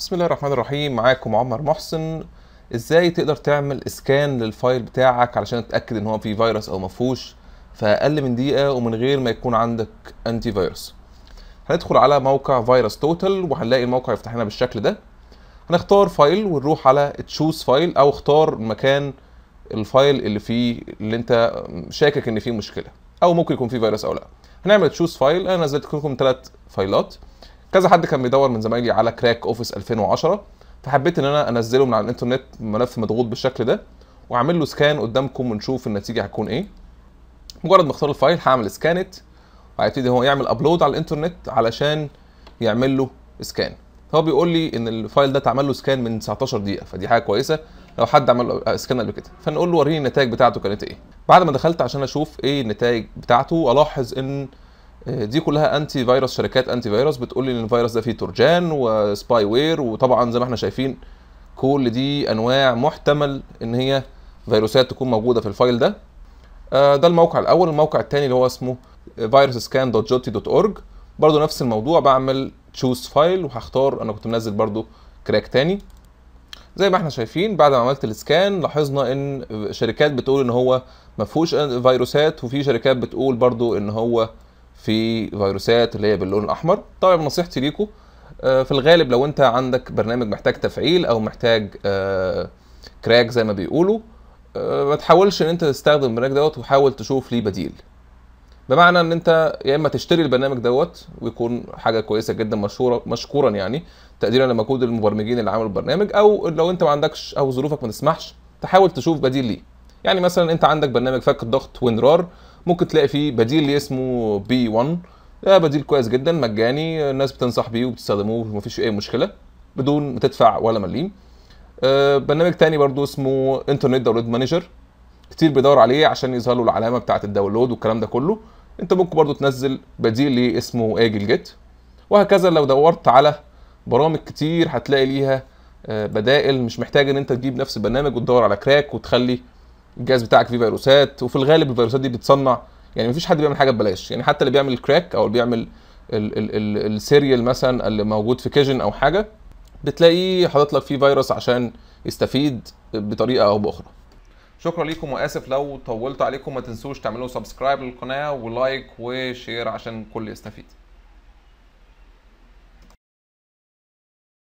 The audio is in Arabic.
بسم الله الرحمن الرحيم معاكم عمر محسن ازاي تقدر تعمل اسكان للفايل بتاعك علشان تتاكد ان هو فيه فيروس او ما فيهوش في اقل من دقيقه ومن غير ما يكون عندك انتي فيروس هندخل على موقع فيروس توتال وهنلاقي الموقع يفتح لنا بالشكل ده هنختار فايل ونروح على تشوز فايل او اختار مكان الفايل اللي فيه اللي انت شاكك ان فيه مشكله او ممكن يكون فيه فيروس او لا هنعمل تشوز فايل انا نزلت لكم ثلاث فايلات كذا حد كان بيدور من زمايلي على كراك اوفيس 2010 فحبيت ان انا انزله من على الانترنت ملف مضغوط بالشكل ده واعمل له سكان قدامكم ونشوف النتيجه هتكون ايه مجرد ما اختار الفايل هعمل سكانت وهيبتدي هو يعمل ابلود على الانترنت علشان يعمل له سكان هو بيقول لي ان الفايل ده اتعمل له سكان من 19 دقيقه فدي حاجه كويسه لو حد عمل له سكان قبل كده فنقول له وريني النتائج بتاعته كانت ايه بعد ما دخلت عشان اشوف ايه النتائج بتاعته الاحظ ان آه، دي كلها انتي فيروس شركات انتي فيروس بتقول لي ان الفيروس ده فيه ترجان وسباي وير وطبعا زي ما احنا شايفين كل دي انواع محتمل ان هي فيروسات تكون موجوده في الفايل ده آه، ده الموقع الاول الموقع الثاني اللي هو اسمه اورج برضو نفس الموضوع بعمل تشوز فايل وهختار انا كنت منزل برضو كراك تاني زي ما احنا شايفين بعد ما عملت السكان لاحظنا ان شركات بتقول ان هو ما فيهوش فيروسات وفي شركات بتقول برضو ان هو في فيروسات اللي هي باللون الاحمر طبعا نصيحتي ليكم آه، في الغالب لو انت عندك برنامج محتاج تفعيل او محتاج آه، كراك زي ما بيقولوا آه، ما تحاولش ان انت تستخدم البرنامج دوت وحاول تشوف ليه بديل بمعنى ان انت يا اما تشتري البرنامج دوت ويكون حاجه كويسه جدا مشهوره مشكورا يعني تقديرا لمجهود المبرمجين اللي عملوا البرنامج او لو انت ما عندكش او ظروفك ما تسمحش تحاول تشوف بديل ليه يعني مثلا انت عندك برنامج فك الضغط وينرار ممكن تلاقي فيه بديل اللي اسمه بي 1 ده بديل كويس جدا مجاني الناس بتنصح بيه وبتستخدموه ومفيش اي مشكله بدون ما تدفع ولا مليم آه، برنامج تاني برضو اسمه انترنت داونلود مانجر كتير بيدور عليه عشان يظهر له العلامه بتاعه الداونلود والكلام ده كله انت ممكن برضو تنزل بديل ليه اسمه اجل جيت وهكذا لو دورت على برامج كتير هتلاقي ليها آه، بدائل مش محتاج ان انت تجيب نفس البرنامج وتدور على كراك وتخلي الجهاز بتاعك فيه فيروسات وفي الغالب الفيروسات دي بتصنع يعني مفيش حد بيعمل حاجه ببلاش يعني حتى اللي بيعمل كراك او اللي بيعمل السيريال مثلا اللي موجود في كيجن او حاجه بتلاقيه حاطط لك فيه فيروس عشان يستفيد بطريقه او باخرى شكرا لكم واسف لو طولت عليكم ما تنسوش تعملوا سبسكرايب للقناه ولايك وشير عشان الكل يستفيد